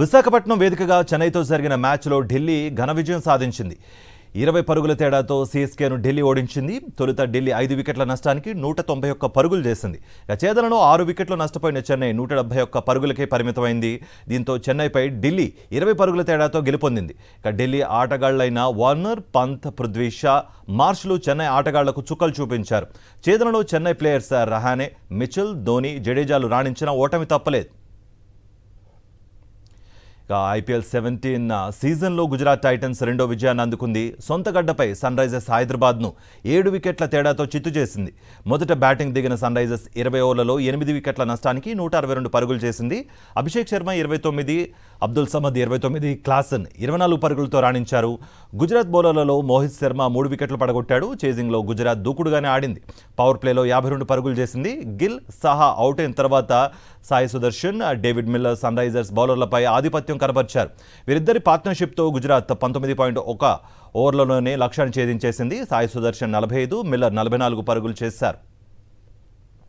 విశాఖపట్నం వేదికగా చెన్నైతో జరిగిన మ్యాచ్లో ఢిల్లీ ఘన విజయం సాధించింది ఇరవై పరుగుల తేడాతో సిఎస్కేను ఢిల్లీ ఓడించింది తొలుత ఢిల్లీ ఐదు వికెట్ల నష్టానికి నూట తొంభై ఒక్క పరుగులు చేసింది చేదలను ఆరు వికెట్లు నష్టపోయిన చెన్నై నూట డెబ్బై ఒక్క పరుగులకే పరిమితమైంది దీంతో చెన్నైపై ఢిల్లీ ఇరవై పరుగుల తేడాతో గెలుపొందింది ఇక ఢిల్లీ ఆటగాళ్లైన వార్నర్ పంత్ పృథ్వీ షా మార్ష్లు చెన్నై ఆటగాళ్లకు చుక్కలు చూపించారు చేదనలో చెన్నై ప్లేయర్స్ రహానే మిచిల్ ధోని జడేజాలు రాణించిన ఓటమి తప్పలేదు ఐపీఎల్ సెవెంటీన్ సీజన్లో గుజరాత్ టైటన్స్ రెండో విజయాన్ని అందుకుంది సొంత గడ్డపై సన్ రైజర్స్ హైదరాబాద్ను ఏడు వికెట్ల తేడాతో చిత్తు చేసింది మొదట బ్యాటింగ్ దిగిన సన్ రైజర్స్ ఇరవై ఓవర్లలో ఎనిమిది వికెట్ల నష్టానికి నూట అరవై రెండు పరుగులు చేసింది అభిషేక్ శర్మ ఇరవై తొమ్మిది అబ్దుల్ సమద్ ఇరవై తొమ్మిది క్లాసన్ ఇరవై నాలుగు పరుగులతో రాణించారు గుజరాత్ బౌలర్లలో మోహిత్ శర్మ మూడు వికెట్లు పడగొట్టాడు చేజింగ్లో గుజరాత్ దూకుడుగానే ఆడింది పవర్ ప్లేలో యాభై రెండు పరుగులు చేసింది గిల్ సహా అవుట్ అయిన తర్వాత Sai Sudharsan David Miller Sunrisers బౌలర్లపై ఆధిపత్యం కనబర్చారు వీరిద్దరి పార్ట్నర్షిప్తో గుజరాత్ పంతొమ్మిది పాయింట్ ఒక ఓవర్లలోనే లక్ష్యాన్ని ఛేదించేసింది సాయి సుదర్శన్ నలభై ఐదు మిల్లర్ నలభై నాలుగు పరుగులు చేశారు